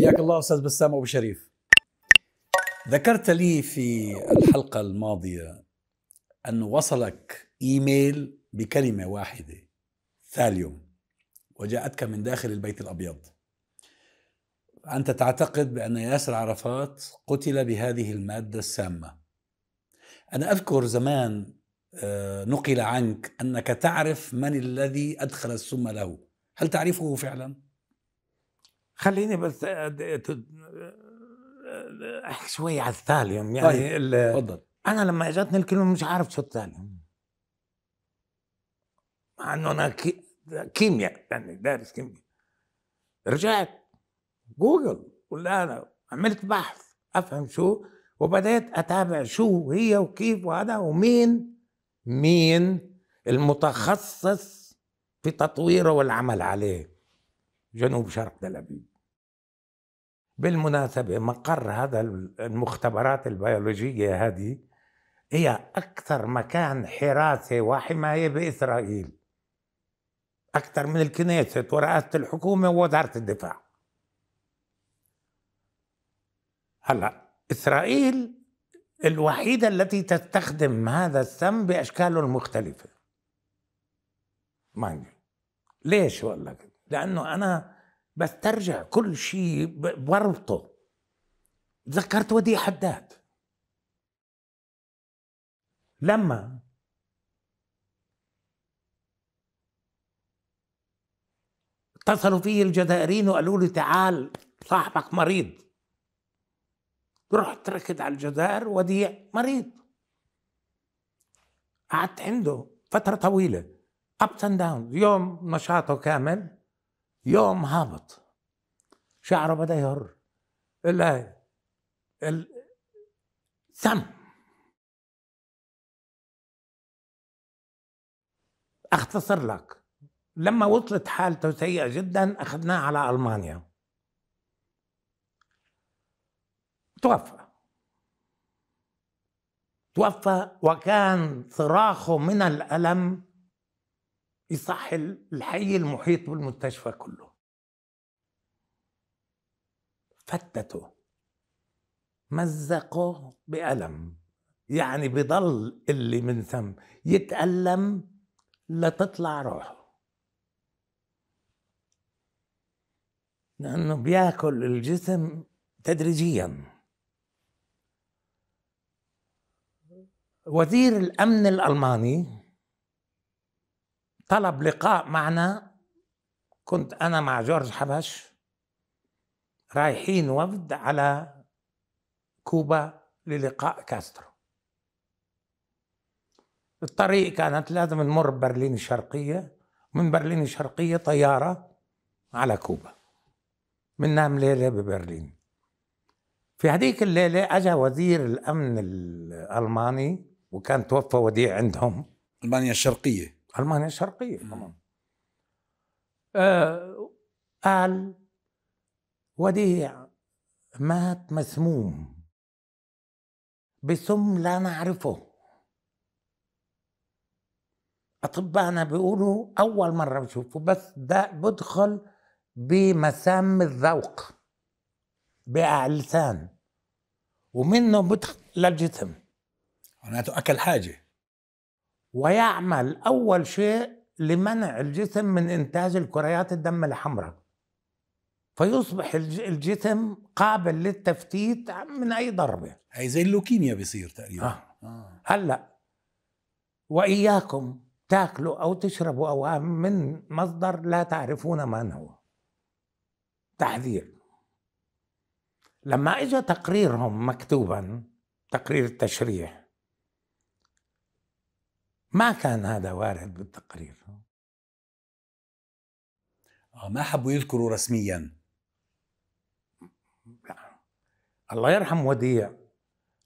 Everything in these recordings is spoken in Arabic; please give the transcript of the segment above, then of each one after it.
حياك الله استاذ بسام ابو شريف ذكرت لي في الحلقه الماضيه انه وصلك ايميل بكلمه واحده ثاليوم وجاءتك من داخل البيت الابيض انت تعتقد بان ياسر عرفات قتل بهذه الماده السامه انا اذكر زمان آه، نقل عنك انك تعرف من الذي ادخل السم له هل تعرفه فعلا خليني بس احكي شوي على الثاليوم يعني طيب، تفضل انا لما اجتني الكلمه مش عارف شو الثاليوم مع انه انا كيمياء يعني دارس كيمياء رجعت جوجل ولا انا عملت بحث افهم شو وبدات اتابع شو هي وكيف وهذا ومين مين المتخصص في تطويره والعمل عليه جنوب شرق تل ابيب بالمناسبة مقر هذا المختبرات البيولوجية هذه هي أكثر مكان حراسة وحماية بإسرائيل أكثر من الكنيسة ورئاسة الحكومة ووزارة الدفاع هلا إسرائيل الوحيدة التي تستخدم هذا السم بأشكاله المختلفة ما ليش بقول لك؟ لأنه أنا بسترجع كل شيء بربطه تذكرت وديع حداد لما اتصلوا فيه الجزائريين وقالوا لي تعال صاحبك مريض رحت ركض على الجزائر وديع مريض قعدت عنده فترة طويلة ابس اند داون يوم نشاطه كامل يوم هبط شعره بدا يهر الا الثم اختصر لك لما وصلت حالته سيئه جدا اخذناه على المانيا توفى توفى وكان صراخه من الالم يصح الحي المحيط بالمستشفى كله فتته مزقه بألم يعني بضل اللي من ثم يتألم لتطلع روحه لأنه بياكل الجسم تدريجيا وزير الأمن الألماني طلب لقاء معنا كنت أنا مع جورج حبش رايحين وفد على كوبا للقاء كاسترو الطريق كانت لازم نمر ببرلين الشرقية من برلين الشرقية طيارة على كوبا بننام ليلة ببرلين في هذيك الليلة أجا وزير الأمن الألماني وكان توفى وديع عندهم ألمانيا الشرقية المانيا الشرقيه طبعا آه قال وديع مات مسموم بسم لا نعرفه اطبائنا بيقولوا اول مره بشوفه بس ده بدخل بمسام الذوق باللسان ومنه بدخل للجسم معناته اكل حاجه ويعمل أول شيء لمنع الجسم من إنتاج الكريات الدم الحمراء فيصبح الجسم قابل للتفتيت من أي ضربة هي زي اللوكيميا بيصير تقريبا آه. آه. هلأ وإياكم تاكلوا أو تشربوا أو آه، من مصدر لا تعرفون من هو تحذير لما اجى تقريرهم مكتوبا تقرير التشريح ما كان هذا وارد بالتقرير آه، ما حبوا يذكروا رسميا الله يرحم وديع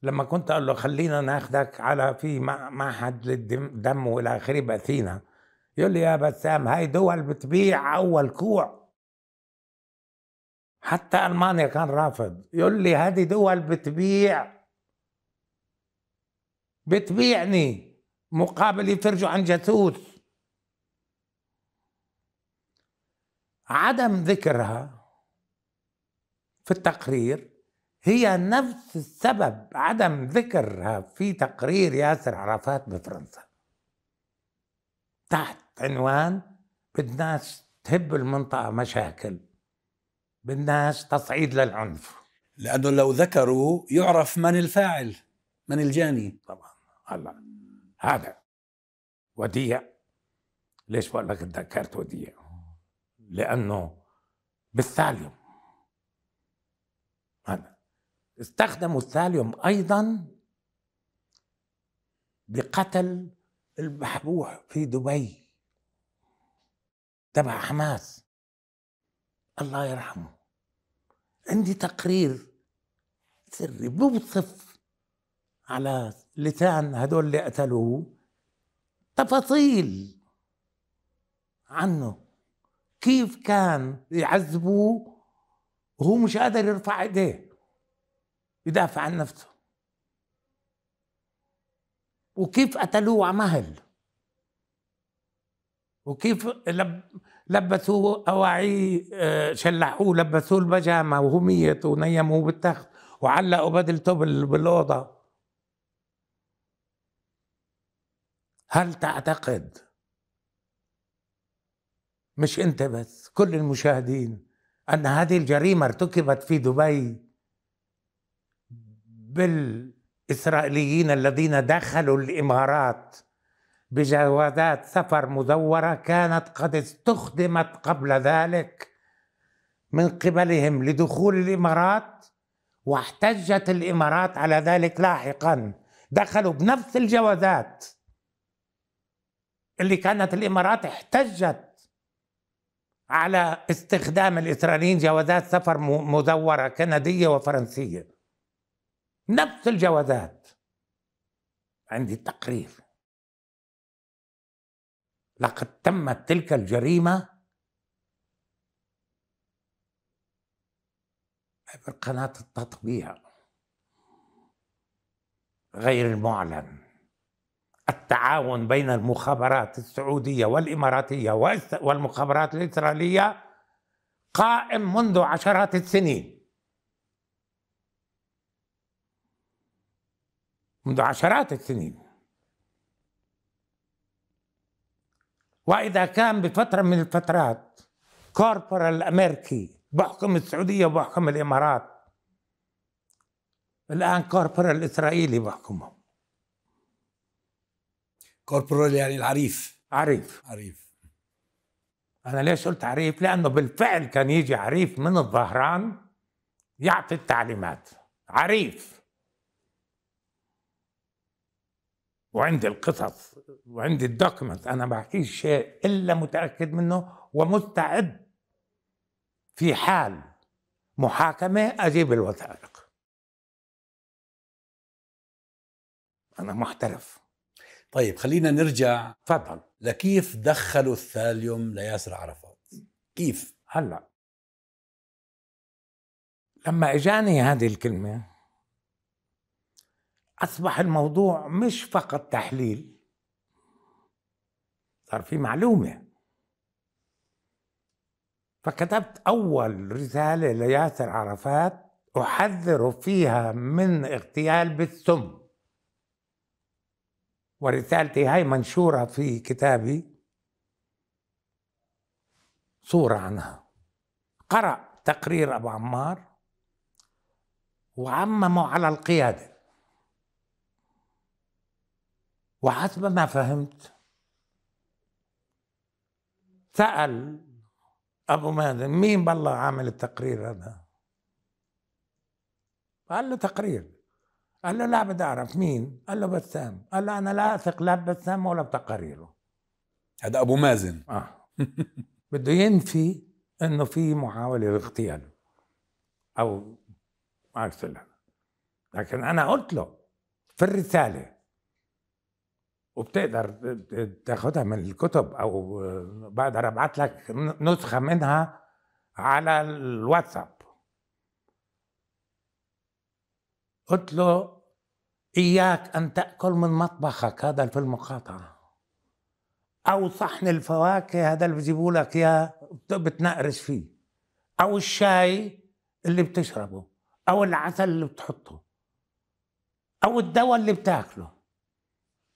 لما كنت اقول له خلينا ناخذك على في معهد للدم والى اخره باثينا يقول لي يا بسام هاي دول بتبيع اول كوع حتى المانيا كان رافض يقول لي هذه دول بتبيع بتبيعني مقابل يفرجوا عن جاسوس عدم ذكرها في التقرير هي نفس السبب عدم ذكرها في تقرير ياسر عرفات بفرنسا تحت عنوان بدناش تهب المنطقة مشاكل بدناش تصعيد للعنف لأنه لو ذكروا يعرف من الفاعل من الجاني طبعا الله هذا وديع ليش بقول لك تذكرت وديع لأنه بالثاليوم هذا استخدموا الثاليوم أيضا بقتل المحبوح في دبي تبع حماس الله يرحمه عندي تقرير سري بوصف على لسان هدول اللي قتلوه تفاصيل عنه كيف كان يعذبوه وهو مش قادر يرفع ايديه يدافع عن نفسه وكيف قتلوه على مهل وكيف لب لبسوه اواعيه آه، شلحوه لبسوه البجامه وهو ميت ونيموه بالتخت وعلقوا بدلته بالاوضه هل تعتقد مش انت بس كل المشاهدين ان هذه الجريمه ارتكبت في دبي بالاسرائيليين الذين دخلوا الامارات بجوازات سفر مزوره كانت قد استخدمت قبل ذلك من قبلهم لدخول الامارات واحتجت الامارات على ذلك لاحقا دخلوا بنفس الجوازات اللي كانت الامارات احتجت على استخدام الاسرائيليين جوازات سفر مزوره كنديه وفرنسيه نفس الجوازات عندي التقرير لقد تمت تلك الجريمه عبر قناه التطبيع غير المعلن التعاون بين المخابرات السعوديه والاماراتيه والمخابرات الاسرائيليه قائم منذ عشرات السنين منذ عشرات السنين واذا كان بفتره من الفترات كوربرال امريكي بحكم السعوديه وبحكم الامارات الان كوربرال اسرائيلي بحكمهم كوربرال يعني العريف عريف عريف انا ليش قلت عريف لانه بالفعل كان يجي عريف من الظهران يعطي التعليمات عريف وعندي القصص وعندي الدوكمنت انا ما بحكيش شيء الا متاكد منه ومستعد في حال محاكمه اجيب الوثائق انا محترف طيب خلينا نرجع تفضل لكيف دخلوا الثاليوم لياسر عرفات كيف هلا لما اجاني هذه الكلمه اصبح الموضوع مش فقط تحليل صار في معلومه فكتبت اول رساله لياسر عرفات احذر فيها من اغتيال بالسم ورسالتي هاي منشورة في كتابي صورة عنها قرأ تقرير أبو عمار وعممه على القيادة وحسب ما فهمت سأل أبو مازن مين بالله عامل التقرير هذا قال له تقرير قال له لا بدي اعرف مين قال له بسام قال له انا لا اثق لا ببسام ولا بتقاريره هذا ابو مازن اه بده ينفي انه في محاوله لاغتياله او ما عكس لكن انا قلت له في الرساله وبتقدر تاخذها من الكتب او بقدر ابعث لك نسخه منها على الواتساب قلت له إياك أن تأكل من مطبخك هذا في المقاطعة أو صحن الفواكه هذا اللي بجيبوا لك إياه بتنقرس فيه أو الشاي اللي بتشربه أو العسل اللي بتحطه أو الدواء اللي بتاكله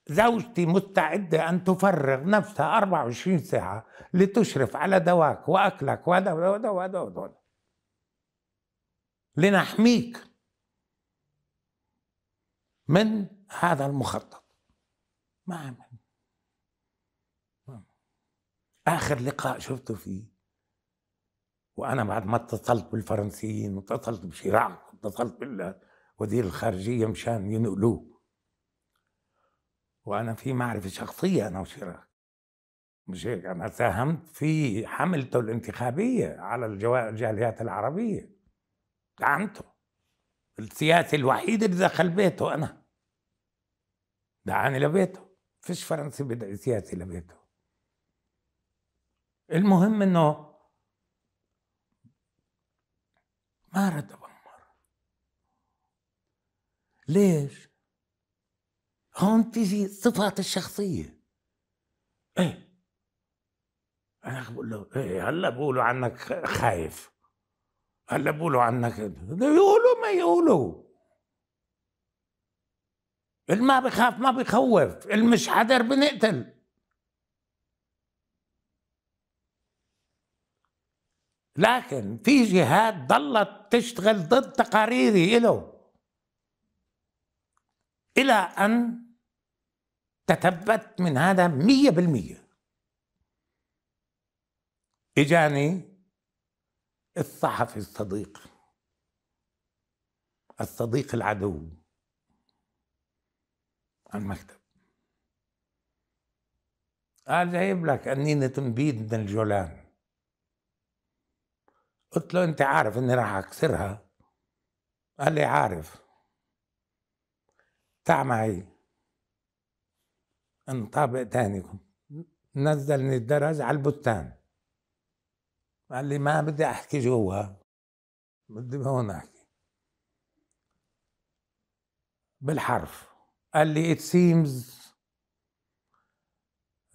زوجتي مستعدة أن تفرغ نفسها 24 ساعة لتشرف على دواك وأكلك وهذا وهذا وهذا لنحميك من هذا المخطط ما عمل اخر لقاء شفته فيه وانا بعد ما اتصلت بالفرنسيين واتصلت بشيراك واتصلت بالوزير الخارجيه مشان ينقلوه وانا في معرفه شخصيه انا وشيراك مش هيك انا ساهمت في حملته الانتخابيه على الجاليات العربيه دعمته السياسي الوحيد اللي دخل بيته انا دعاني لبيته فيش فرنسي بدعي سياسي لبيته المهم انه ما رد عمر ليش هون تيجي صفات الشخصيه ايه انا بقول له ايه هلا بقولوا عنك خايف هلا بيقولوا عنك يقولوا ما يقولوا اللي ما بخاف ما بخوف اللي مش حذر بنقتل لكن في جهات ضلت تشتغل ضد تقاريري له إلى أن تثبت من هذا مية بالمية إجاني الصحفي الصديق الصديق العدو المكتب قال جايب لك قنينة نبيد من الجولان قلت له انت عارف اني راح اكسرها قال لي عارف تع معي انطابق تاني نزلني الدرج على البستان قال لي ما بدي احكي جوا بدي هون احكي بالحرف قال لي it seems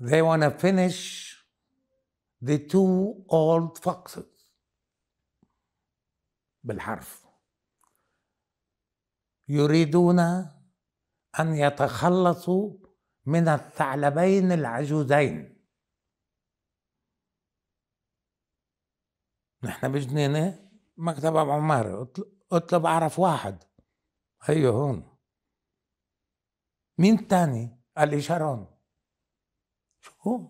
they wanna finish the two old foxes بالحرف يريدون ان يتخلصوا من الثعلبين العجوزين نحن بجنينة مكتب أبو عمار اطلب أعرف واحد هيو أيوه هون مين تاني قال لي شارون شو؟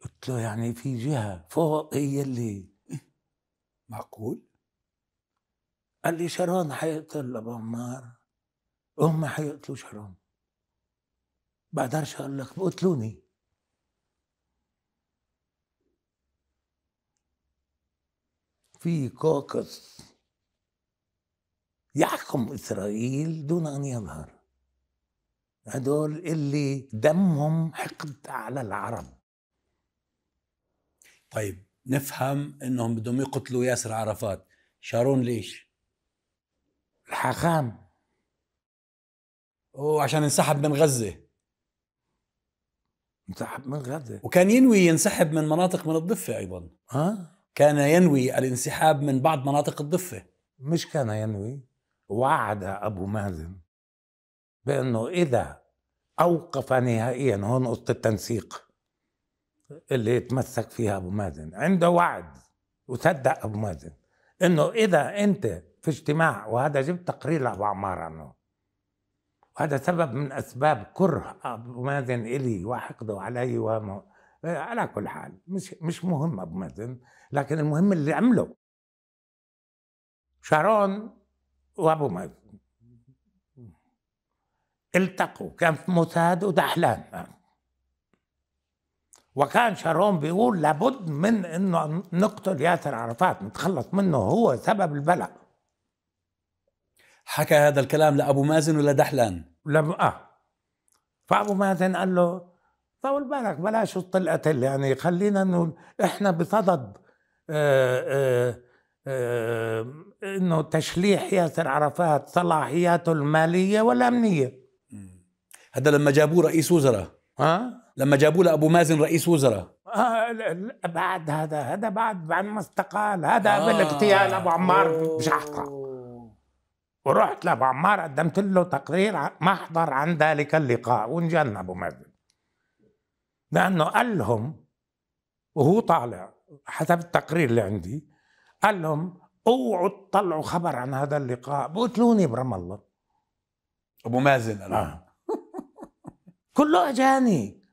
قلت له يعني في جهة فوق هي اللي معقول؟ قال لي شارون حيقتل أبو عمار هم حيقتلوا شارون بقدرش أقول لك قتلوني في كوكس يحكم إسرائيل دون أن يظهر هدول اللي دمهم حقد على العرب طيب نفهم انهم بدهم يقتلوا ياسر عرفات شارون ليش الحاخام وعشان انسحب من غزة انسحب من غزة وكان ينوي ينسحب من مناطق من الضفة أيضا ها كان ينوي الانسحاب من بعض مناطق الضفة مش كان ينوي وعد أبو مازن بأنه إذا أوقف نهائيا هون قصه التنسيق اللي تمسك فيها أبو مازن عنده وعد وصدق أبو مازن إنه إذا أنت في اجتماع وهذا جبت تقرير لأبو عمار عنه وهذا سبب من أسباب كره أبو مازن إلي وحقده علي وما آه، على كل حال مش مش مهم ابو مازن لكن المهم اللي عمله شارون وابو مازن التقوا كان في موساد ودحلان وكان شارون بيقول لابد من انه نقتل ياسر عرفات نتخلص منه هو سبب البلاء حكى هذا الكلام لابو مازن ولا دحلان؟ لم اه فابو مازن قال له طول بالك بلاش قتل يعني خلينا نقول احنا بصدد آه، آه، آه، انه تشليح ياسر عرفات صلاحياته الماليه والامنيه هذا لما جابوه رئيس وزراء ها لما جابوا له ابو مازن رئيس وزراء آه بعد هذا هذا بعد بعد ما استقال هذا قبل اغتيال ابو عمار بشحطه ورحت لابو عمار قدمت له تقرير محضر عن ذلك اللقاء وانجلنا ابو مازن لانه قال لهم وهو طالع حسب التقرير اللي عندي قال لهم اوعوا تطلعوا خبر عن هذا اللقاء بقتلوني برام الله ابو مازن انا آه. كله اجاني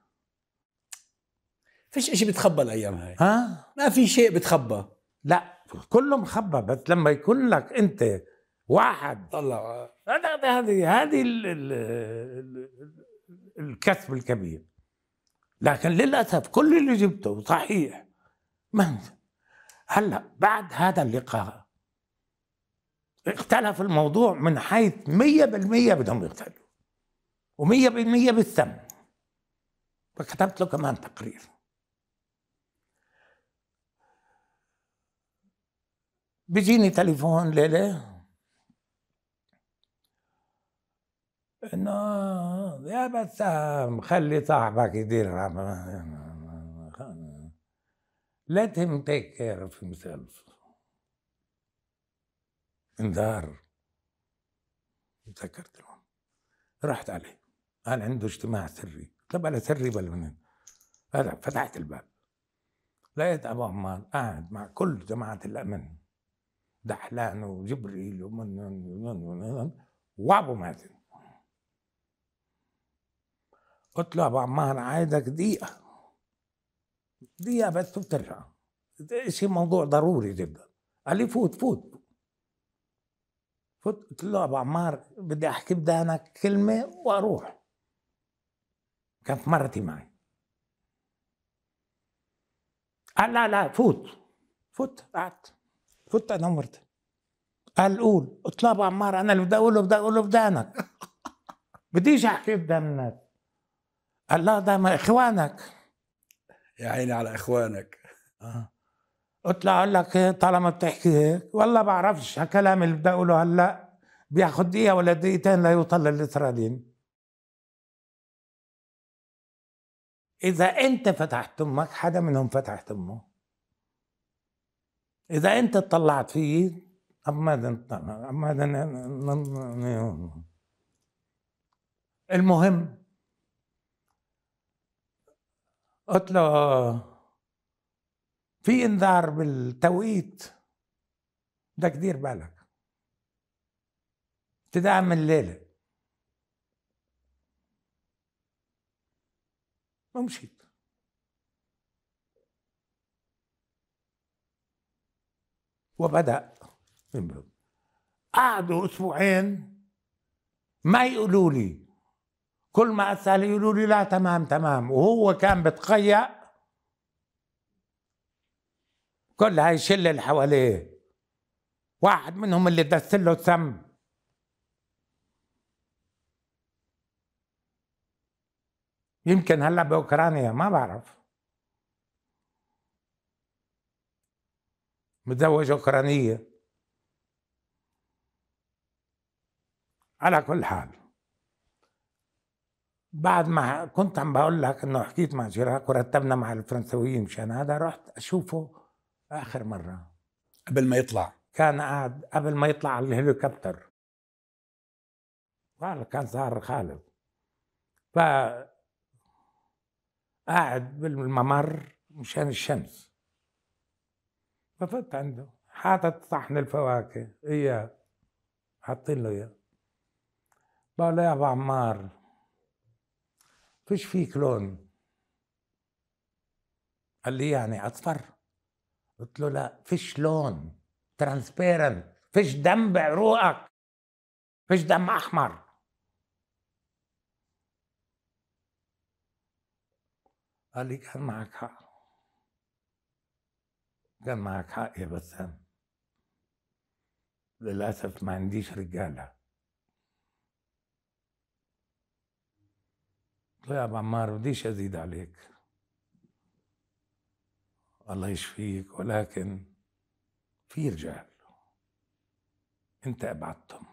فيش اشي بتخبى الايام هاي ها ما في شيء بتخبى لا كله مخبى بس لما يكون لك انت واحد طلع هذا هذه هذه الكسب الكبير لكن للاسف كل اللي جبته صحيح من هلا بعد هذا اللقاء اختلف الموضوع من حيث 100% بدهم يقتلوا و100% بالثم فكتبت له كمان تقرير بيجيني تليفون ليله انه يا بسام خلي صاحبك يدير let him take care of himself انذار تذكرت لهم رحت عليه قال عنده اجتماع سري طب انا سري بل منين فتحت الباب لقيت ابو عمار قاعد مع كل جماعه الامن دحلان وجبريل ومن وابو مازن قلت له ابو عمار عايزك دقيقه دقيقه بس وبترجع شيء موضوع ضروري جدا قال لي فوت فوت فوت قلت له ابو عمار بدي احكي بدانك كلمه واروح كانت مرتي معي قال لا لا فوت فوت قعدت فوت انا مرتي قال قول قلت له ابو عمار انا اللي بدي اقوله بدي اقوله بدانك بديش احكي بدان الناس قال لا ده اخوانك يا عيني على اخوانك آه. قلت له اقول لك طالما بتحكي هيك والله بعرفش هالكلام اللي بدي اقوله هلا بياخذ دقيقه ولا دقيقتين ليوصل للترالين اذا انت فتحت امك حدا منهم فتح امه اذا انت طلعت فيي اما اما المهم قلت له في انذار بالتوقيت بدك دير بالك ابتداء من الليله ومشيت وبدا قعدوا اسبوعين ما يقولوا لي كل ما اسال يقولوا لي لا تمام تمام وهو كان بتقيأ كل هاي الشله اللي حواليه واحد منهم اللي دس له سم يمكن هلا باوكرانيا ما بعرف متزوج اوكرانيه على كل حال بعد ما كنت عم بقول لك انه حكيت مع جيراك ورتبنا مع الفرنسويين مشان هذا رحت اشوفه اخر مره قبل ما يطلع كان قاعد قبل ما يطلع على الهليكوبتر قال كان صار خالد ف قاعد بالممر مشان الشمس ففت عنده حاطط صحن الفواكه اياه حاطين له اياه بقول له يا ابو عمار فيش فيه كلون قال لي يعني اصفر قلت له لا فيش لون ترانسبيرنت فيش دم بعروقك فيش دم احمر قال لي كان معك حق كان معك حق يا بسام للأسف ما عنديش رجالة له يا ابو عمار بديش ازيد عليك الله يشفيك ولكن في رجال انت ابعدتهم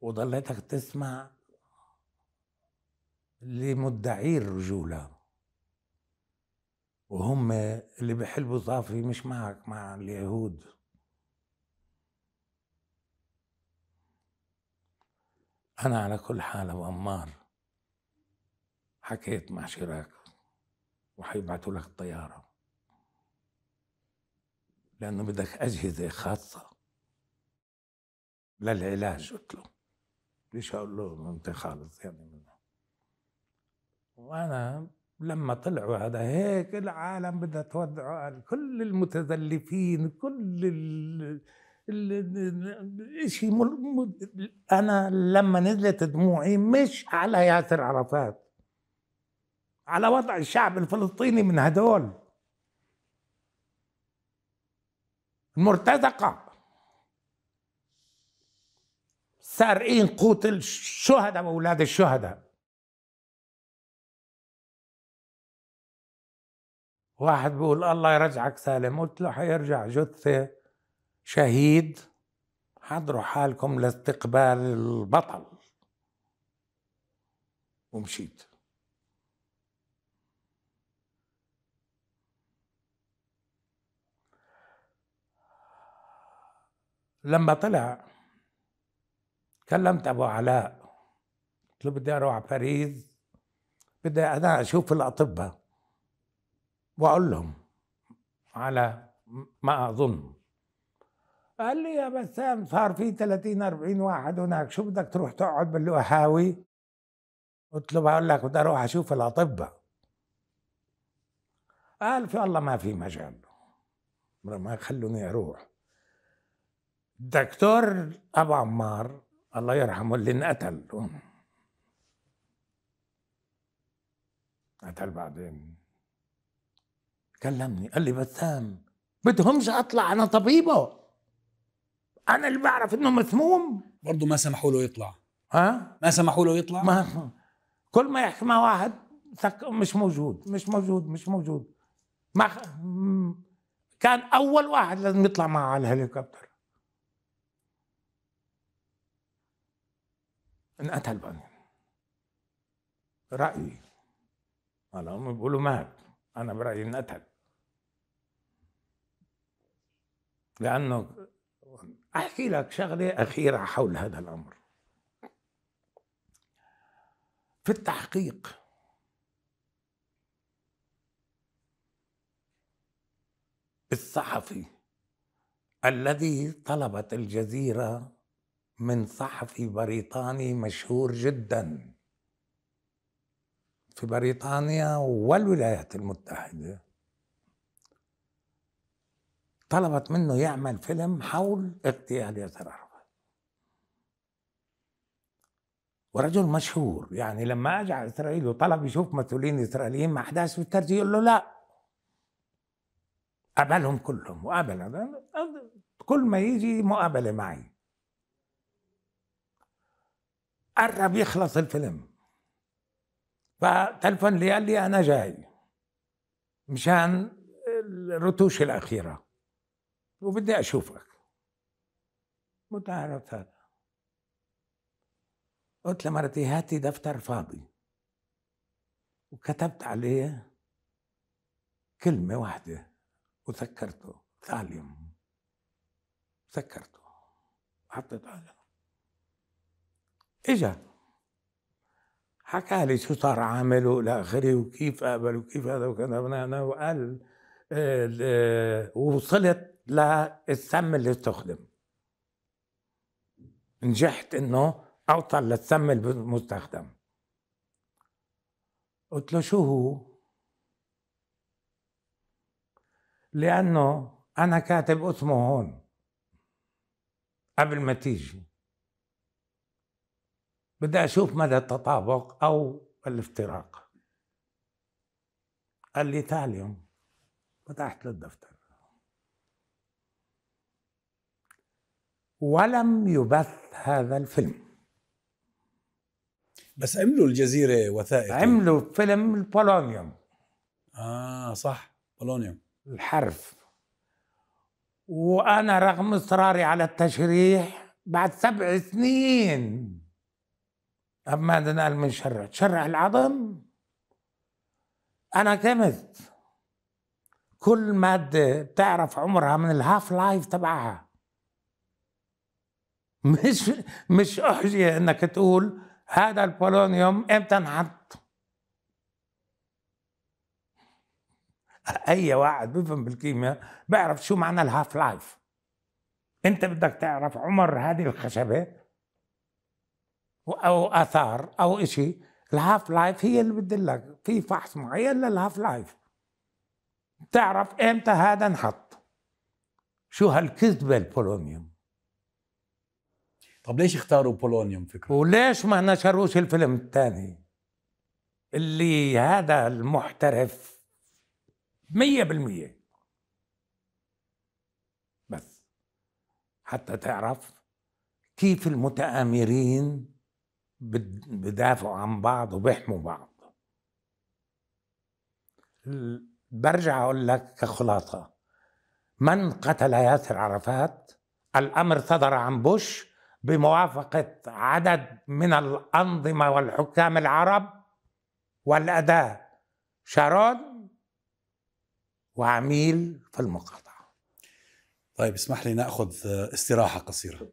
وضليتك تسمع لمدعي الرجولة وهم اللي بيحلبوا صافي مش معك مع اليهود أنا على كل حال أبو عمار حكيت مع شراك وحيبعتوا لك الطيارة لأنه بدك أجهزة خاصة للعلاج قلت له ليش أقول له أنت خالص يعني منه وأنا لما طلعوا هذا هيك العالم بدها تودعه قال كل المتزلفين كل شيء مل... انا لما نزلت دموعي مش على ياسر عرفات على وضع الشعب الفلسطيني من هدول المرتزقه سارقين قوت الشهداء واولاد الشهداء واحد بيقول الله يرجعك سالم قلت له حيرجع جثه شهيد حضروا حالكم لاستقبال البطل ومشيت لما طلع كلمت ابو علاء قلت له بدي اروح على باريس بدي انا اشوف الاطباء واقول لهم على ما اظن قال لي يا بسام صار في 30 40 واحد هناك شو بدك تروح تقعد بالقهاوي قلت له بقول لك بدي اروح اشوف الاطباء قال في الله ما في مجال ما خلوني اروح دكتور ابو عمار الله يرحمه اللي انقتل قتل بعدين كلمني قال لي بسام بدهمش اطلع انا طبيبه انا اللي بعرف انه مسموم برضه ما سمحوا له يطلع ها ما سمحوا له يطلع ما كل ما يحكي مع واحد مش موجود مش موجود مش موجود ما كان اول واحد لازم يطلع معه على الهليكوبتر انقتل بقى رايي هلا هم بيقولوا مات انا برايي انقتل لانه أحكي لك شغلة أخيرة حول هذا الأمر في التحقيق الصحفي الذي طلبت الجزيرة من صحفي بريطاني مشهور جدا في بريطانيا والولايات المتحدة طلبت منه يعمل فيلم حول اغتيال ياسر عرفات ورجل مشهور يعني لما اجى على اسرائيل وطلب يشوف مسؤولين اسرائيليين مع احداث بالترجي يقول له لا قابلهم كلهم وقابل كل ما يجي مقابله معي قرب يخلص الفيلم فتلفن لي قال لي انا جاي مشان الرتوش الاخيره وبدي أشوفك متعرف هذا قلت لمرتي هاتي دفتر فاضي وكتبت عليه كلمة واحدة وسكرته ثاليوم سكرته حطيت على اجا حكى لي شو صار عامل والى اخره وكيف قبل وكيف هذا وكذا وقال آه، آه، وصلت للسم اللي استخدم نجحت انه اوصل للسم المستخدم قلت له شو هو لانه انا كاتب اسمه هون قبل ما تيجي بدي اشوف مدى التطابق او الافتراق قال لي تاليوم فتحت له الدفتر ولم يبث هذا الفيلم بس عملوا الجزيرة وثائقي عملوا فيلم البولونيوم اه صح بولونيوم الحرف وانا رغم اصراري على التشريح بعد سبع سنين اما دنال من شرع تشرح العظم انا كمت كل ماده بتعرف عمرها من الهاف لايف تبعها مش مش احجيه انك تقول هذا البولونيوم امتى انحط اي واحد بيفهم بالكيمياء بيعرف شو معنى الهاف لايف انت بدك تعرف عمر هذه الخشبه او اثار او إشي الهاف لايف هي اللي بتدلك في فحص معين للهاف لايف بتعرف امتى هذا انحط شو هالكذبه البولونيوم طب ليش اختاروا بولونيوم فكرة؟ وليش ما نشروش الفيلم الثاني؟ اللي هذا المحترف مية بالمية بس حتى تعرف كيف المتآمرين بدافعوا عن بعض وبيحموا بعض برجع أقول لك كخلاصة من قتل ياسر عرفات الأمر صدر عن بوش بموافقه عدد من الانظمه والحكام العرب والاداه شارون وعميل في المقاطعه طيب اسمح لي ناخذ استراحه قصيره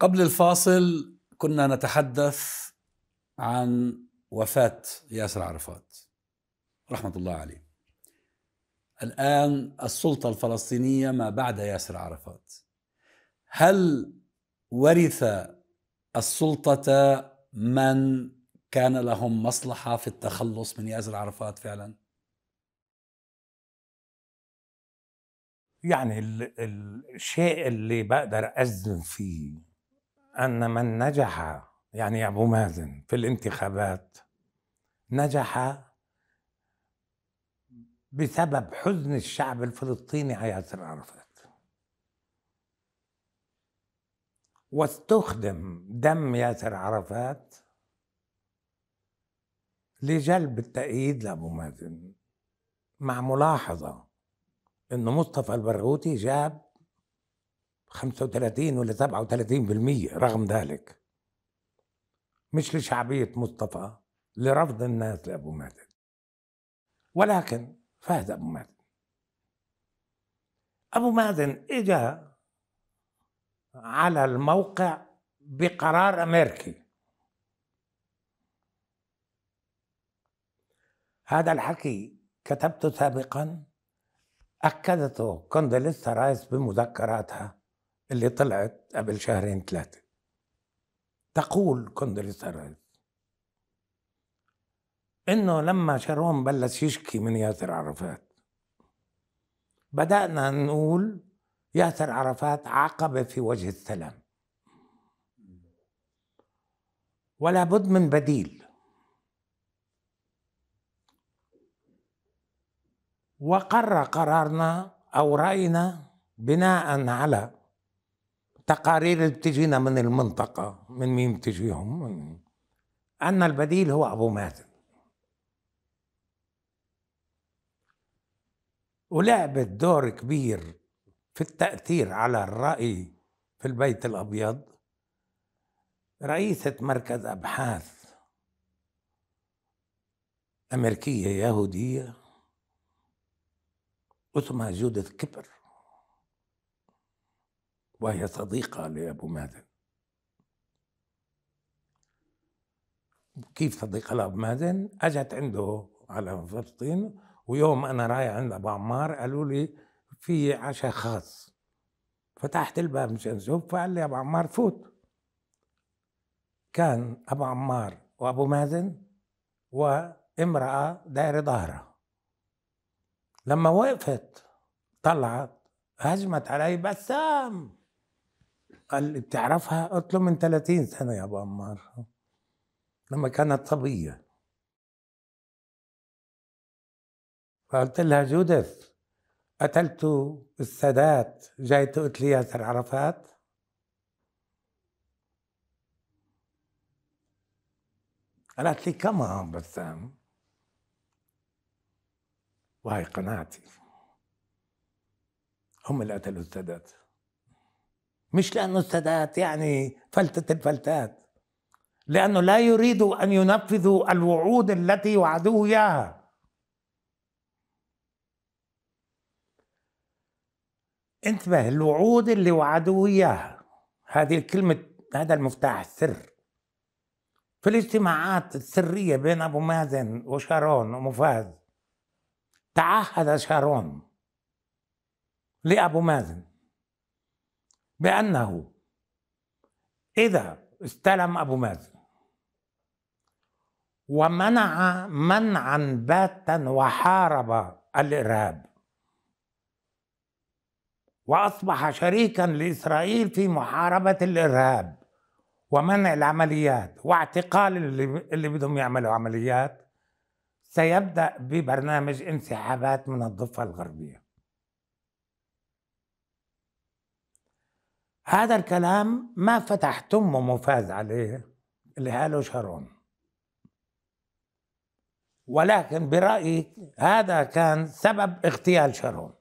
قبل الفاصل كنا نتحدث عن وفاة ياسر عرفات رحمة الله عليه الآن السلطة الفلسطينية ما بعد ياسر عرفات هل ورث السلطة من كان لهم مصلحة في التخلص من ياسر عرفات فعلا؟ يعني الشيء اللي بقدر أزن فيه أن من نجح يعني أبو مازن في الانتخابات نجح بسبب حزن الشعب الفلسطيني على ياسر عرفات واستخدم دم ياسر عرفات لجلب التأييد لأبو مازن مع ملاحظة أنه مصطفى البرغوثي جاب 35 ولا 37% رغم ذلك مش لشعبية مصطفى لرفض الناس لأبو مازن ولكن فهد أبو مازن أبو مازن إجا على الموقع بقرار أمريكي هذا الحكي كتبته سابقا أكدته كوندليسا رايس بمذكراتها اللي طلعت قبل شهرين ثلاثة تقول كوندريسا رايس انه لما شارون بلش يشكي من ياسر عرفات بدانا نقول ياسر عرفات عقبه في وجه السلام ولا بد من بديل وقر قرارنا او راينا بناء على التقارير اللي بتجينا من المنطقة من مين بتجيهم أن البديل هو أبو مازن ولعبت دور كبير في التأثير على الرأي في البيت الأبيض رئيسة مركز أبحاث أمريكية يهودية اسمها جودة كبر وهي صديقة لأبو مازن كيف صديقة لأبو مازن أجت عنده على فلسطين ويوم أنا رايح عند أبو عمار قالوا لي في عشاء خاص فتحت الباب مشان اشوف فقال لي ابو عمار فوت كان ابو عمار وابو مازن وامراه دايره ظهرها لما وقفت طلعت هجمت علي بسام قال بتعرفها؟ قلت له من 30 سنة يا أبو عمار لما كانت صبية فقلت لها جودث قتلت السادات جاي تقتل ياسر عرفات قالت لي كمان بسام وهي قناعتي هم اللي قتلوا السادات مش لأنه السادات يعني فلتة الفلتات لأنه لا يريدوا أن ينفذوا الوعود التي وعدوه إياها انتبه الوعود اللي وعدوه إياها هذه الكلمة هذا المفتاح السر في الاجتماعات السرية بين أبو مازن وشارون ومفاز تعهد شارون لأبو مازن بأنه إذا استلم أبو مازن ومنع منعا باتا وحارب الإرهاب وأصبح شريكا لإسرائيل في محاربة الإرهاب ومنع العمليات واعتقال اللي بدهم يعملوا عمليات سيبدأ ببرنامج انسحابات من الضفة الغربية هذا الكلام ما فتح تمه مفاز عليه اللي قاله شارون ولكن برأيي هذا كان سبب اغتيال شارون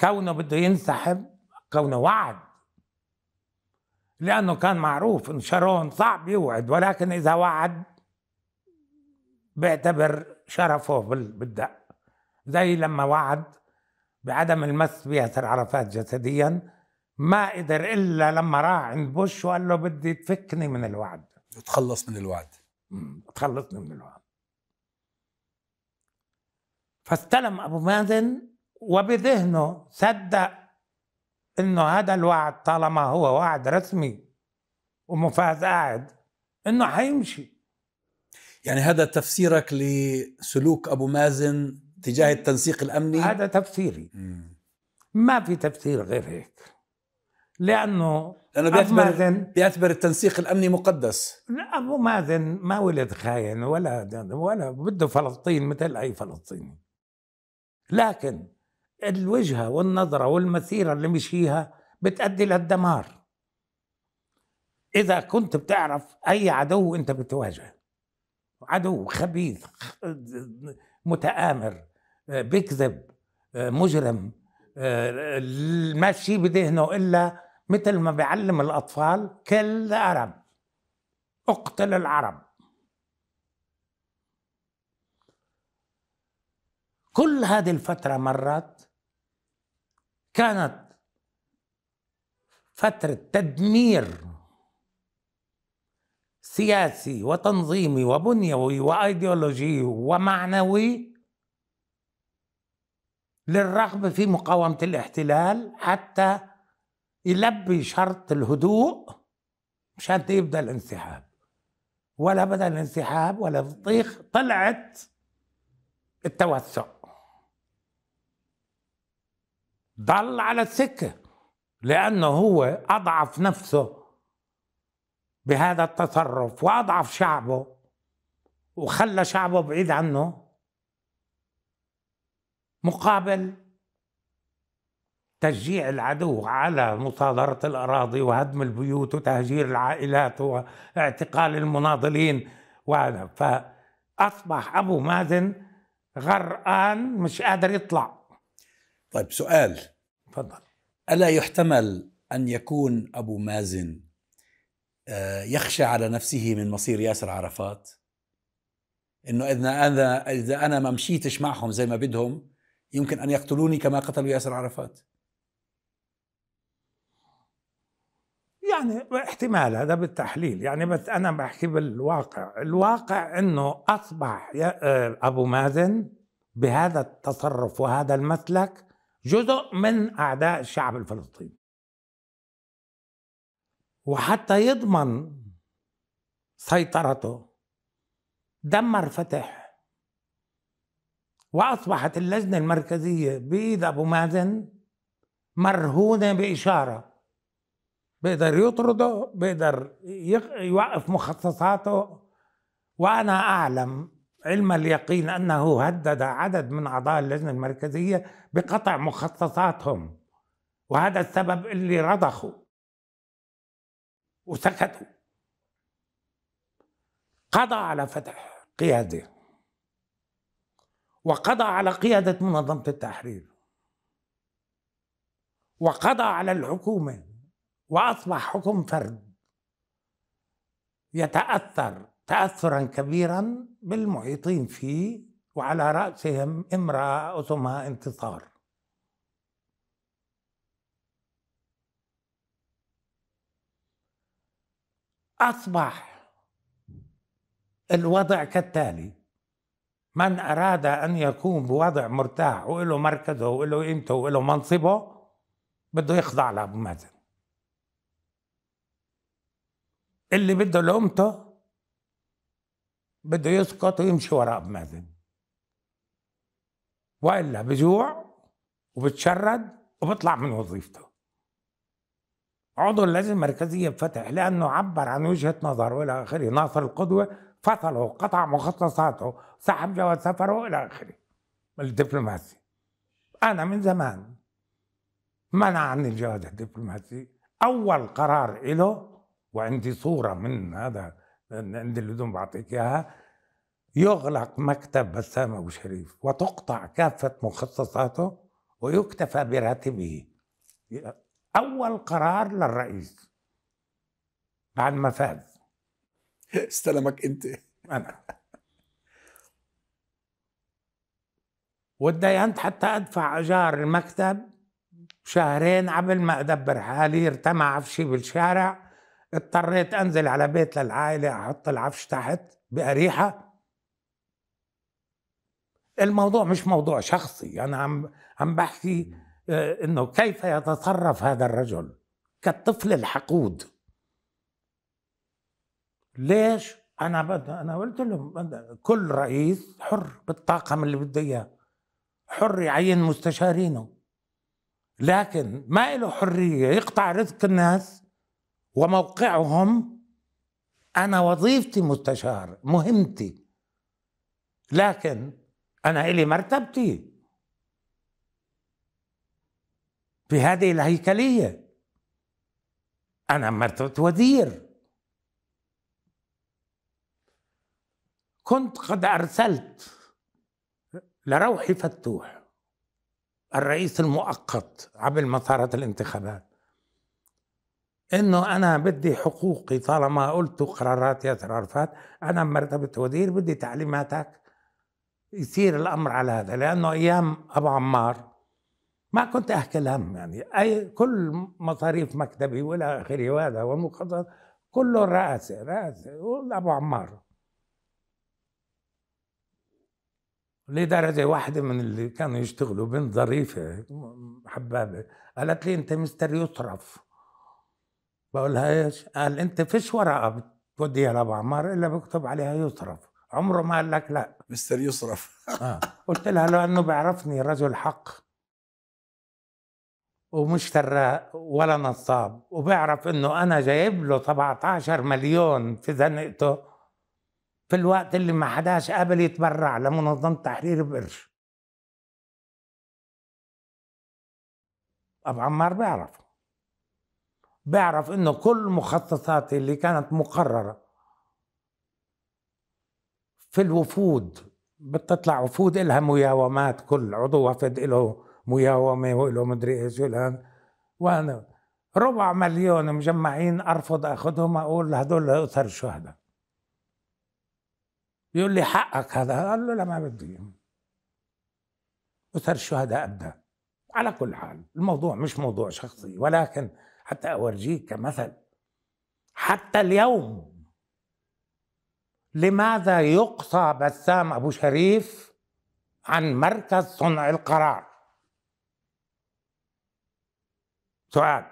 كونه بده ينسحب كونه وعد لأنه كان معروف إن شارون صعب يوعد ولكن إذا وعد بيعتبر شرفه بالدق زي لما وعد بعدم المس بياسر عرفات جسديا ما قدر الا لما راح عند بوش وقال له بدي تفكني من الوعد تخلص من الوعد تخلصني من الوعد فاستلم ابو مازن وبذهنه صدق انه هذا الوعد طالما هو وعد رسمي ومفاز قاعد انه حيمشي يعني هذا تفسيرك لسلوك ابو مازن تجاه التنسيق الامني؟ هذا تفسيري مم. ما في تفسير غير هيك لانه لانه بيعتبر مازن بيعتبر التنسيق الامني مقدس لا ابو مازن ما ولد خاين ولا ولا بده فلسطين مثل اي فلسطيني لكن الوجهه والنظره والمسيره اللي مشيها بتؤدي للدمار اذا كنت بتعرف اي عدو انت بتواجهه عدو خبيث متآمر آه، بيكذب آه، مجرم آه، ما شيء بذهنه إلا مثل ما بيعلم الأطفال كل العرب اقتل العرب كل هذه الفترة مرت كانت فترة تدمير سياسي وتنظيمي وبنيوي وايديولوجي ومعنوي للرغبه في مقاومه الاحتلال حتى يلبي شرط الهدوء مشان يبدا الانسحاب ولا بدا الانسحاب ولا بطيخ طلعت التوسع ضل على السكه لانه هو اضعف نفسه بهذا التصرف واضعف شعبه وخلى شعبه بعيد عنه مقابل تشجيع العدو على مصادره الاراضي وهدم البيوت وتهجير العائلات واعتقال المناضلين وهذا فاصبح ابو مازن غرقان مش قادر يطلع طيب سؤال تفضل الا يحتمل ان يكون ابو مازن آه، يخشى على نفسه من مصير ياسر عرفات انه اذا انا اذا انا ما مشيتش معهم زي ما بدهم يمكن ان يقتلوني كما قتلوا ياسر عرفات يعني احتمال هذا بالتحليل يعني بس انا بحكي بالواقع الواقع انه اصبح آه، ابو مازن بهذا التصرف وهذا المسلك جزء من اعداء الشعب الفلسطيني وحتى يضمن سيطرته دمر فتح وأصبحت اللجنة المركزية بإيد أبو مازن مرهونة بإشارة بيقدر يطرده بيقدر يوقف مخصصاته وأنا أعلم علم اليقين أنه هدد عدد من أعضاء اللجنة المركزية بقطع مخصصاتهم وهذا السبب اللي رضخوا وسكتوا قضى على فتح قيادة وقضى على قيادة منظمة التحرير وقضى على الحكومة وأصبح حكم فرد يتأثر تأثرا كبيرا بالمحيطين فيه وعلى رأسهم امرأة اسمها انتصار اصبح الوضع كالتالي من اراد ان يكون بوضع مرتاح وله مركزه وله قيمته وله منصبه بده يخضع لابو مازن اللي بده لقمته بده يسقط ويمشي وراء ابو مازن والا بجوع وبتشرد وبطلع من وظيفته عضو اللجنه المركزيه اتفتح لانه عبر عن وجهه نظره والى اخره، ناصر القدوه فصله قطع مخصصاته سحب جواز سفره الى اخره الدبلوماسي انا من زمان منع عني الجواز الدبلوماسي اول قرار له وعندي صوره من هذا عندي اللزوم بعطيك اياها يغلق مكتب بسام ابو شريف وتقطع كافه مخصصاته ويكتفى براتبه اول قرار للرئيس بعد ما فاز استلمك انت انا وتدينت حتى ادفع ايجار المكتب شهرين قبل ما ادبر حالي ارتمى عفشي بالشارع اضطريت انزل على بيت للعائله احط العفش تحت باريحه الموضوع مش موضوع شخصي انا عم عم بحكي آه، انه كيف يتصرف هذا الرجل كالطفل الحقود ليش انا بد... انا قلت لهم كل رئيس حر بالطاقم اللي بده اياه حر يعين مستشارينه لكن ما له حريه يقطع رزق الناس وموقعهم انا وظيفتي مستشار مهمتي لكن انا الي مرتبتي في هذه الهيكلية أنا مرتبة وزير كنت قد أرسلت لروحي فتوح الرئيس المؤقت قبل ما صارت الانتخابات انه انا بدي حقوقي طالما قلت قرارات ياسر عرفات انا مرتبه وزير بدي تعليماتك يصير الامر على هذا لانه ايام ابو عمار ما كنت احكي هم يعني أي كل مصاريف مكتبي وإلى آخره وهذا هو كله رئاسه رئاسه أبو عمار لدرجة واحدة من اللي كانوا يشتغلوا بنت ظريفة حبابة قالت لي أنت مستر يصرف بقول لها ايش؟ قال أنت فيش ورقة بتوديها لأبو عمار إلا بكتب عليها يصرف عمره ما قال لك لا مستر يصرف آه. قلت لها لو أنه بيعرفني رجل حق ومش سراق ولا نصاب وبيعرف انه انا جايب له 17 مليون في زنقته في الوقت اللي ما حداش قابل يتبرع لمنظمة تحرير بقرش أبو عمار بيعرف بيعرف انه كل مخصصاتي اللي كانت مقررة في الوفود بتطلع وفود إلها مياومات كل عضو وفد إله مياومه وله مدري ايش والان وانا ربع مليون مجمعين ارفض اخذهم اقول هذول اثر الشهداء يقول لي حقك هذا قال له لا ما بدي اثر الشهداء ابدا على كل حال الموضوع مش موضوع شخصي ولكن حتى اورجيك كمثل حتى اليوم لماذا يقصى بسام ابو شريف عن مركز صنع القرار تعاد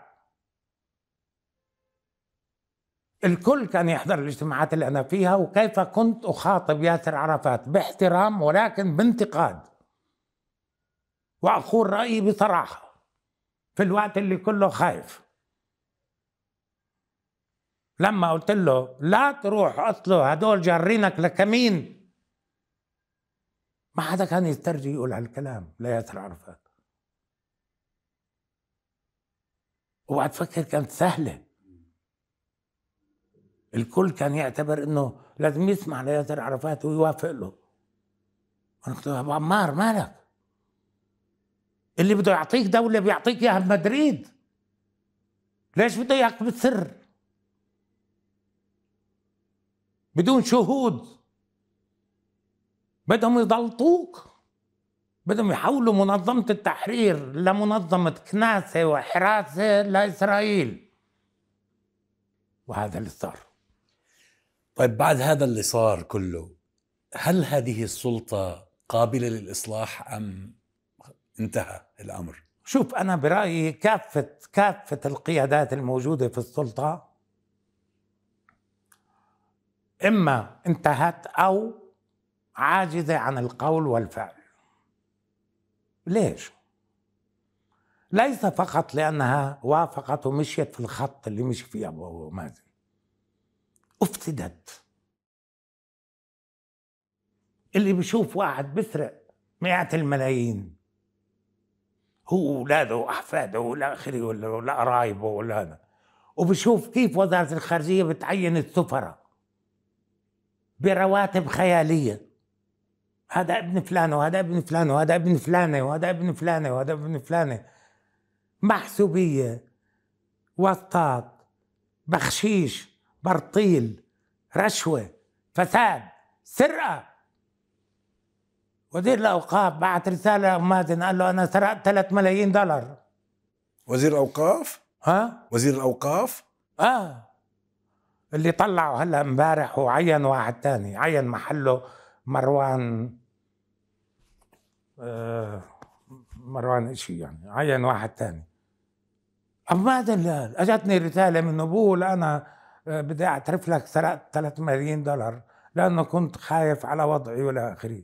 الكل كان يحضر الاجتماعات اللي أنا فيها وكيف كنت أخاطب ياسر عرفات باحترام ولكن بانتقاد وأقول رأيي بصراحة في الوقت اللي كله خايف لما قلت له لا تروح قلت له هدول جارينك لكمين ما حدا كان يسترجي يقول هالكلام لياسر عرفات اوعى تفكر كانت سهله الكل كان يعتبر انه لازم يسمع لياسر عرفات ويوافق له انا قلت له ابو عمار مالك اللي بده يعطيك دوله بيعطيك اياها بمدريد ليش بده اياك بالسر بدون شهود بدهم يضلطوك بدهم يحولوا منظمة التحرير لمنظمة كناسة وحراسة لإسرائيل وهذا اللي صار طيب بعد هذا اللي صار كله هل هذه السلطة قابلة للإصلاح أم انتهى الأمر؟ شوف أنا برأيي كافة كافة القيادات الموجودة في السلطة إما انتهت أو عاجزة عن القول والفعل ليش؟ ليس فقط لأنها وافقت ومشيت في الخط اللي مشي فيه أبو مازن افتدت اللي بيشوف واحد بسرق مئات الملايين هو أولاده واحفاده والى اخره ولا ولا قرايبه ولا هذا وبشوف كيف وزاره الخارجيه بتعين السفراء برواتب خياليه هذا ابن فلان وهذا ابن فلان وهذا ابن فلانة وهذا ابن فلانة وهذا ابن فلانة محسوبية وسطات بخشيش برطيل رشوة فساد سرقة وزير الأوقاف بعت رسالة مازن قال له أنا سرقت 3 ملايين دولار وزير الأوقاف؟ ها؟ وزير الأوقاف؟ آه اللي طلعوا هلا امبارح وعين واحد تاني عين محله مروان آه، مروان إشي يعني عين واحد تاني أما دلال أجتني رسالة من أبوه أنا آه، بدي أعترف لك سرقت 3 ملايين دولار لأنه كنت خايف على وضعي ولا آخره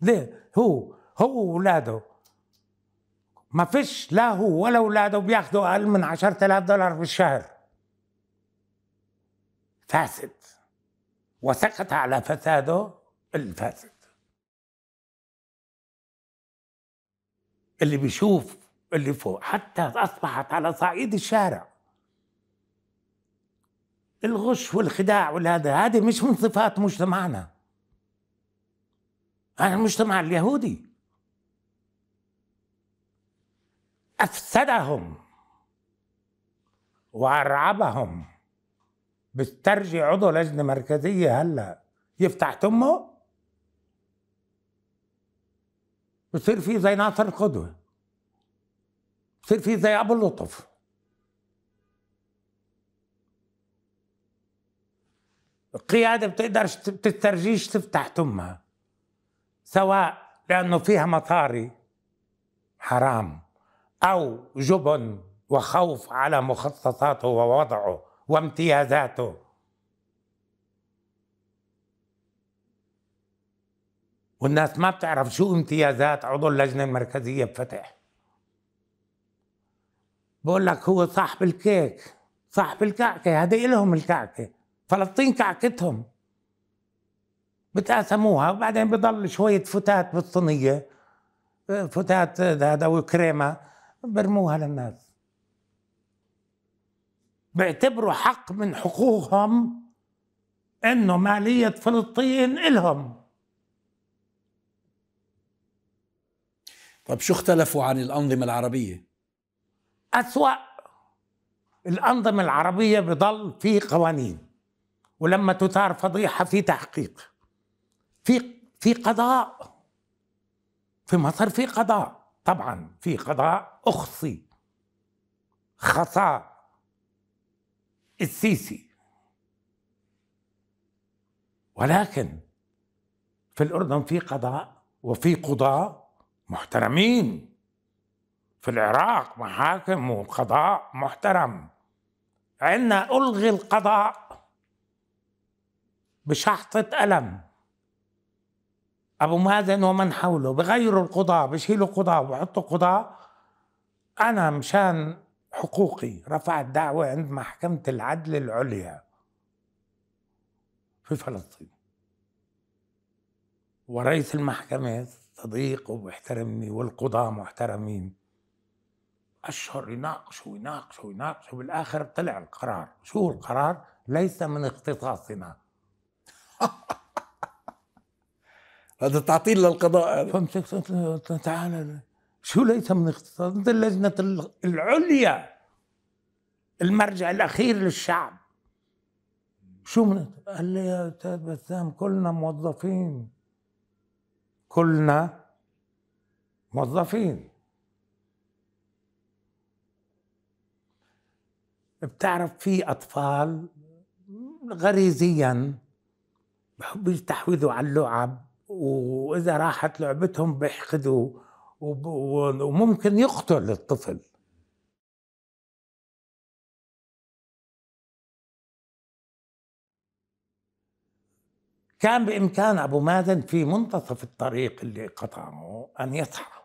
ليه هو هو وولاده ما فيش لا هو ولا أولاده بياخذوا أقل من 10000 دولار بالشهر فاسد وسقط على فساده الفاسد اللي بيشوف اللي فوق حتى أصبحت على صعيد الشارع الغش والخداع والهذا هذه مش من صفات مجتمعنا هذا المجتمع اليهودي أفسدهم وأرعبهم بسترجي عضو لجنة مركزية هلأ يفتح تمه بصير فيه زي ناصر القدوة بصير فيه زي أبو لطف القيادة بتقدرش بتسترجيش تفتح تمها سواء لأنه فيها مصاري حرام أو جبن وخوف على مخصصاته ووضعه وامتيازاته والناس ما بتعرف شو امتيازات عضو اللجنة المركزية بفتح بقول لك هو صاحب الكيك صاحب الكعكة هذا إلهم الكعكة فلسطين كعكتهم بتقاسموها وبعدين بضل شوية فتات بالصينية فتات هذا وكريمة برموها للناس بيعتبروا حق من حقوقهم انه مالية فلسطين الهم طيب شو اختلفوا عن الأنظمة العربية؟ أسوأ الأنظمة العربية بضل في قوانين ولما تثار فضيحة في تحقيق في في قضاء في مصر في قضاء طبعا في قضاء أخصي خصاء السيسي ولكن في الأردن في قضاء وفي قضاة محترمين في العراق محاكم وقضاء محترم عندنا ألغي القضاء بشحطة ألم أبو مازن ومن حوله بغيروا القضاة بشيلوا قضاة بحطوا قضاة أنا مشان حقوقي رفعت دعوة عند محكمة العدل العليا في فلسطين ورئيس المحكمة يستضيق ومحترمني والقضاة محترمين أشهر يناقش ويناقش ويناقش وبالآخر طلع القرار شو القرار؟ ليس من اختصاصنا هذا تعطيل للقضاء تعال شو ليس من اختصاص انت اللجنه العليا المرجع الاخير للشعب شو من قال لي يا استاذ بسام كلنا موظفين كلنا موظفين بتعرف في أطفال غريزيا بحبوا يستحوذوا على اللعب وإذا راحت لعبتهم بيحقدوا وممكن يقتل الطفل كان بإمكان أبو مازن في منتصف الطريق اللي قطعه أن يصحى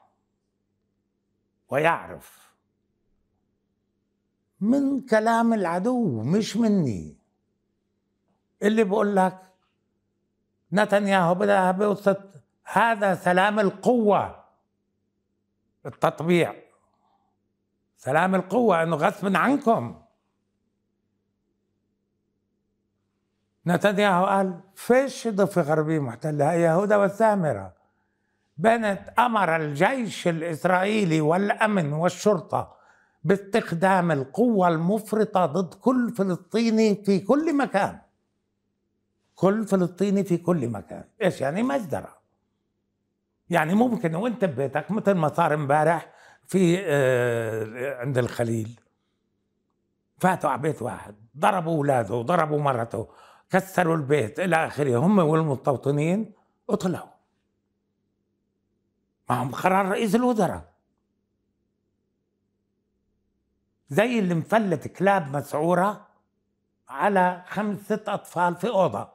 ويعرف من كلام العدو مش مني اللي بقول لك نتنياهو بدأها بوسط هذا سلام القوة التطبيع سلام القوة أنه غصب عنكم نتنياهو قال فيش ضفة غربية محتلة يهودا والسامرة بنت أمر الجيش الإسرائيلي والأمن والشرطة باستخدام القوة المفرطة ضد كل فلسطيني في كل مكان كل فلسطيني في كل مكان إيش يعني مجزرة يعني ممكن وانت ببيتك مثل ما صار امبارح في آه، عند الخليل فاتوا على بيت واحد ضربوا اولاده وضربوا مرته كسروا البيت الى اخره هم والمستوطنين اطلعوا معهم قرار رئيس الوزراء زي اللي مفلت كلاب مسعوره على خمس ست اطفال في اوضه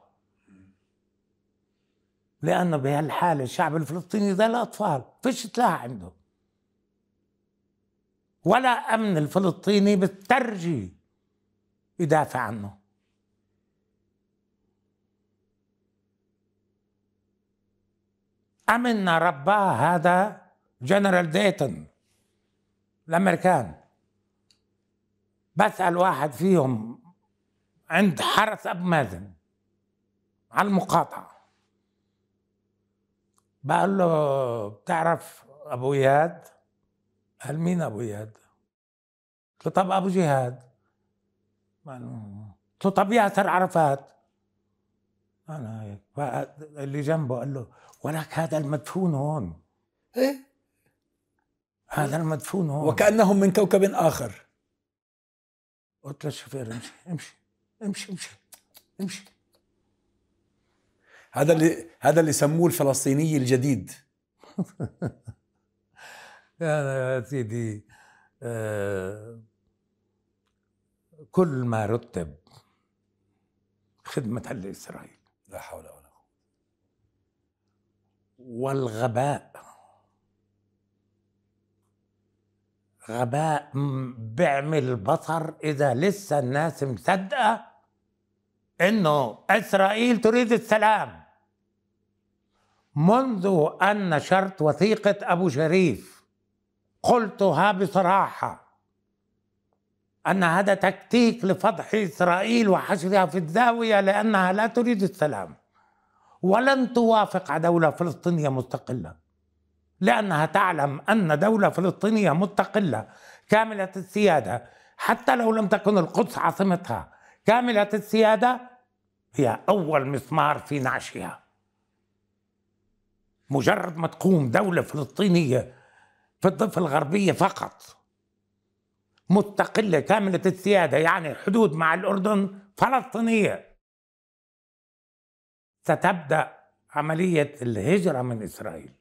لانه بهالحاله الشعب الفلسطيني زي الاطفال فيش سلاح عنده ولا امن الفلسطيني بالترجي يدافع عنه أمن رباه هذا جنرال ديتون الأمريكان بسأل واحد فيهم عند حرس أبو مازن على المقاطعة بقول له بتعرف أبو إياد؟ قال مين أبو إياد؟ قلت له طب أبو جهاد قلت له طب ياسر عرفات أنا هيك اللي جنبه قال له ولك هذا المدفون هون ايه هذا المدفون هون وكأنهم من كوكب آخر قلت للشوفير امشي امشي امشي امشي امشي هذا اللي هذا اللي سموه الفلسطيني الجديد يا سيدي آه، كل ما رتب خدمة لإسرائيل لا حول ولا قوة والغباء غباء بيعمل بطر اذا لسه الناس مصدقه انه اسرائيل تريد السلام منذ ان نشرت وثيقه ابو شريف قلتها بصراحه ان هذا تكتيك لفضح اسرائيل وحشرها في الزاويه لانها لا تريد السلام ولن توافق على دولة فلسطينية مستقلة لأنها تعلم أن دولة فلسطينية مستقلة كاملة السيادة حتى لو لم تكن القدس عاصمتها كاملة السيادة هي أول مسمار في نعشها مجرد ما تقوم دولة فلسطينية في الضفة الغربية فقط مستقلة كاملة السيادة يعني حدود مع الأردن فلسطينية ستبدأ عملية الهجرة من إسرائيل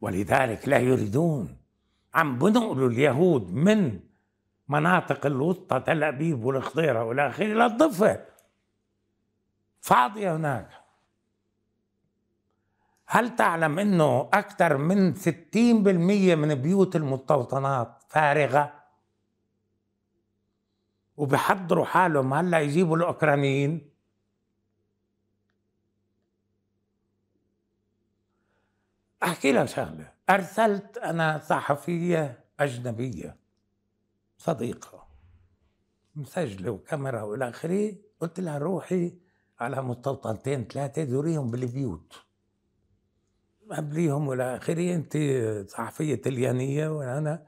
ولذلك لا يريدون عم بنقلوا اليهود من مناطق الوسطى تل أبيب والخضيرة والى آخره للضفة فاضية هناك هل تعلم أنه أكثر من 60% من بيوت المستوطنات فارغة؟ وبحضروا حالهم هلا يجيبوا الاوكرانيين احكي لك شغله ارسلت انا صحفيه اجنبيه صديقه مسجله وكاميرا والى اخره قلت لها روحي على مستوطنتين ثلاثه دوريهم بالبيوت قبليهم والى اخره انت صحفيه طليانيه وانا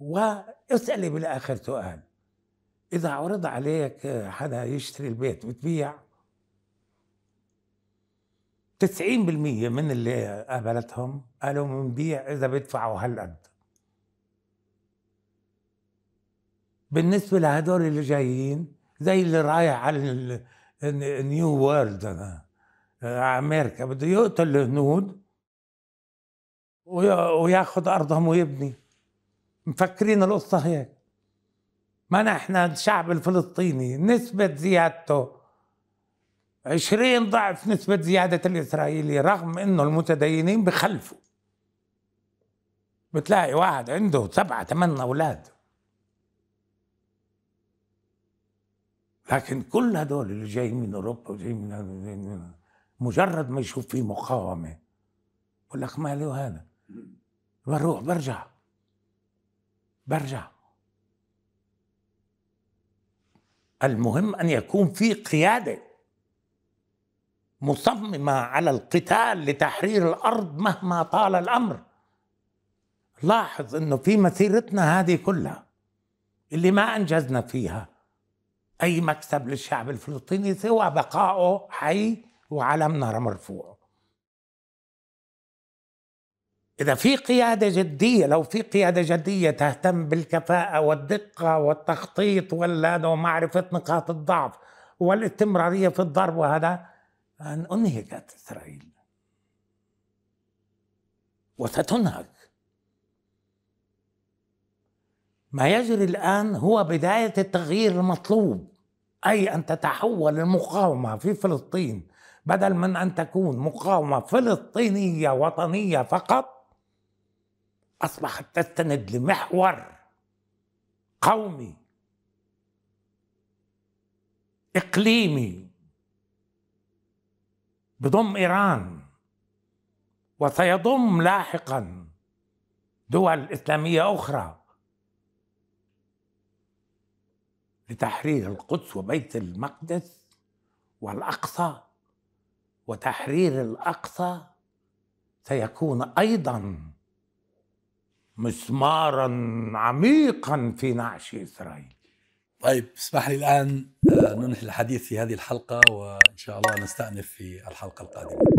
واسالي بالاخر سؤال إذا عرض عليك حدا يشتري البيت بتبيع 90% من اللي قابلتهم قالوا بنبيع إذا بدفعوا هالقد بالنسبة لهدول اللي جايين زي اللي رايح على النيو وورلد أمريكا بده يقتل الهنود وياخذ أرضهم ويبني مفكرين القصة هيك ما نحن الشعب الفلسطيني نسبة زيادته عشرين ضعف نسبة زيادة الإسرائيلي رغم أنه المتدينين بخلفوا بتلاقي واحد عنده سبعة ثمان أولاد لكن كل هدول اللي جايين من أوروبا وجايين من مجرد ما يشوف في مقاومة بقول لك مالي وهذا بروح برجع برجع المهم ان يكون في قياده مصممه على القتال لتحرير الارض مهما طال الامر لاحظ انه في مسيرتنا هذه كلها اللي ما انجزنا فيها اي مكسب للشعب الفلسطيني سوى بقائه حي وعلمنا مرفوع إذا في قيادة جدية لو في قيادة جدية تهتم بالكفاءة والدقة والتخطيط واللان ومعرفة نقاط الضعف والاستمرارية في الضرب وهذا أن أنهكت إسرائيل وستنهك ما يجري الآن هو بداية التغيير المطلوب أي أن تتحول المقاومة في فلسطين بدل من أن تكون مقاومة فلسطينية وطنية فقط أصبحت تستند لمحور قومي إقليمي بضم إيران وسيضم لاحقا دول إسلامية أخرى لتحرير القدس وبيت المقدس والأقصى وتحرير الأقصى سيكون أيضاً مسمارا عميقا في نعش إسرائيل طيب اسمح لي الآن آه، ننهي الحديث في هذه الحلقة وإن شاء الله نستأنف في الحلقة القادمة